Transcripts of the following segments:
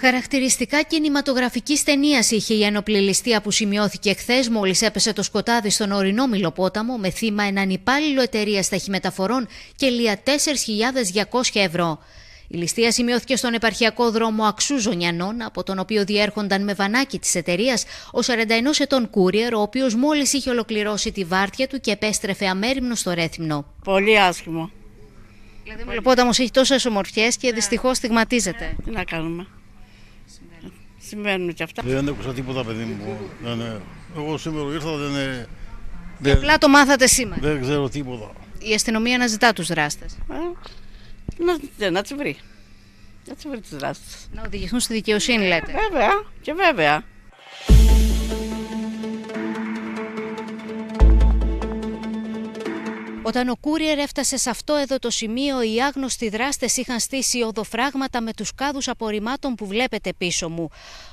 Χαρακτηριστικά κινηματογραφικής ταινίας είχε η ένοπλη ληστεία που σημειώθηκε χθες μόλις έπεσε το σκοτάδι στον ορεινό Μιλοπόταμο με θύμα έναν υπάλληλο εταιρείας ταχυμεταφορών και λία 4.200 ευρώ. Η ληστεία σημειώθηκε στον επαρχιακό δρόμο Αξού Ζωνιανών, από τον οποίο διέρχονταν με βανάκι της εταιρείας ο 41 ετών Κούριερ, ο οποίος μόλις είχε ολοκληρώσει τη βάρτια του και επέστρεφε αμέριμνο στο Ρέθυμνο. Πολύ άσχημο. Δηλαδή, ο Μιλοπόταμος έχει τόσες ομορφιές και δυστυχώς στιγματίζεται. Ε, τι να κάνουμε συμβαίνουν και αυτά. Δεν έκουσα τίποτα, παιδί μου. Δεν ναι, ναι. Εγώ σήμερα ήρθα, δεν. είναι. Απλά το μάθατε σήμερα. Δεν ξέρω τίποτα. Η αστυνομία αναζητά τους δράστες. Να, ε, να ναι, τις βρει. Να τις βρει τους δράστες. Να οδηγηθούν στη δικαιοσύνη, λέτε. Ε, βέβαια και βέβαια. Όταν ο Κούριερ έφτασε σε αυτό εδώ το σημείο, οι άγνωστοι δράστες είχαν στήσει οδοφράγματα με τους κάδους απορριμμάτων που βλέπετε πίσω μου.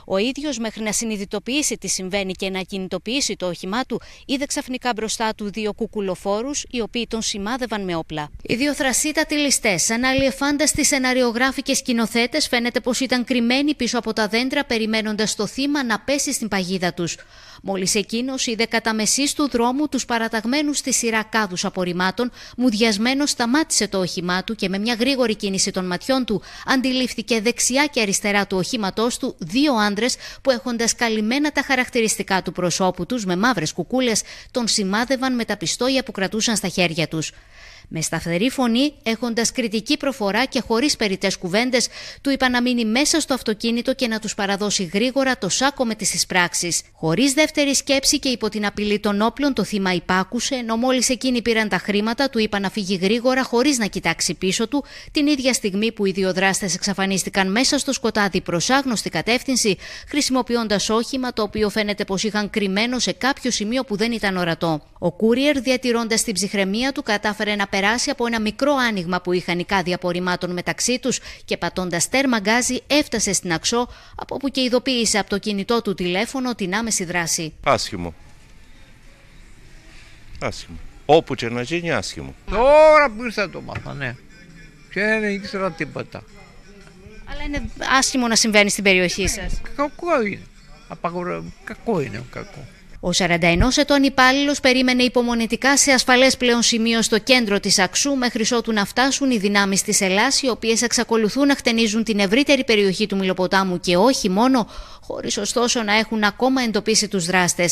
Ο ίδιος, μέχρι να συνειδητοποιήσει τι συμβαίνει και να κινητοποιήσει το όχημά του, είδε ξαφνικά μπροστά του δύο κουκουλοφόρους, οι οποίοι τον σημάδευαν με όπλα. Οι δύο θρασίτατοι ληστέ, σαν αλλιεφάντα στι σεναριογράφοι και σκηνοθέτες, φαίνεται πως ήταν κρυμμένοι πίσω από τα δέντρα, περιμένοντας το θύμα να πέσει στην παγίδα τους μόλις εκείνο, είδε κατά μεσής του δρόμου τους παραταγμένους στη σειρά κάδους απορριμμάτων, μουδιασμένος σταμάτησε το όχημά του και με μια γρήγορη κίνηση των ματιών του αντιλήφθηκε δεξιά και αριστερά του οχήματο του δύο άντρες που έχοντας καλυμμένα τα χαρακτηριστικά του προσώπου τους με μαύρες κουκούλες τον σημάδευαν με τα πιστόια που κρατούσαν στα χέρια τους. Με σταθερή φωνή, έχοντας κριτική προφορά και χωρίς περιττές κουβέντες, του είπα να μείνει μέσα στο αυτοκίνητο και να τους παραδώσει γρήγορα το σάκο με τις εισπράξεις. Χωρίς δεύτερη σκέψη και υπό την απειλή των όπλων, το θύμα υπάκουσε, ενώ μόλις εκείνοι πήραν τα χρήματα, του είπα να φύγει γρήγορα χωρίς να κοιτάξει πίσω του, την ίδια στιγμή που οι δύο δράστες εξαφανίστηκαν μέσα στο σκοτάδι προς άγνωστη κατεύθυνση, χρησιμοποιώντας όχημα το οποίο φαίνεται πως είχαν κρυμμένο σε κάποιο σημείο που δεν ήταν ορατό. Ο Κούριερ, διατηρώντας την ψυχραιμία του, κατάφερε να περάσει από ένα μικρό άνοιγμα που είχαν οι κάδοι απορριμμάτων μεταξύ τους και πατώντας τέρμα γκάζι, έφτασε στην αξό, από όπου και ειδοποίησε από το κινητό του τηλέφωνο την άμεση δράση. Άσχημο. Άσχημο. Όπου και να γίνει, άσχημο. Τώρα που ήρθα το μάθα, ναι. Και δεν ήξερα τίποτα. Αλλά είναι άσχημο να συμβαίνει στην περιοχή ε, σας. Κακό είναι. Κακό είναι. Κακό. Ο 41 ετών υπάλληλος περίμενε υπομονετικά σε ασφαλές πλέον σημείο στο κέντρο της Αξού μέχρι ότου να φτάσουν οι δυνάμεις της Ελλάδα, οι οποίες εξακολουθούν να χτενίζουν την ευρύτερη περιοχή του Μιλοποτάμου και όχι μόνο, χωρίς ωστόσο να έχουν ακόμα εντοπίσει τους δράστες.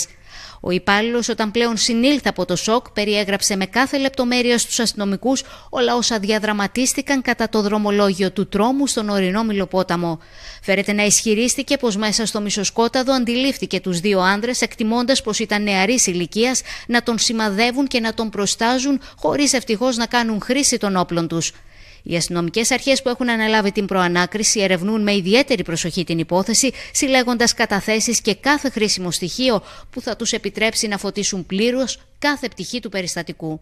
Ο υπάλληλος, όταν πλέον συνήλθε από το σοκ, περιέγραψε με κάθε λεπτομέρεια στους αστυνομικούς όλα όσα διαδραματίστηκαν κατά το δρομολόγιο του τρόμου στον ορεινό Μιλοπόταμο. Φέρεται να ισχυρίστηκε πως μέσα στο μισοσκόταδο αντιλήφθηκε τους δύο άνδρες εκτιμώντας πως ήταν νεαρής ηλικίας, να τον σημαδεύουν και να τον προστάζουν, χωρίς ευτυχώς να κάνουν χρήση των όπλων τους. Οι αστυνομικές αρχές που έχουν αναλάβει την προανάκριση ερευνούν με ιδιαίτερη προσοχή την υπόθεση, συλλέγοντας καταθέσεις και κάθε χρήσιμο στοιχείο που θα τους επιτρέψει να φωτίσουν πλήρως κάθε πτυχή του περιστατικού.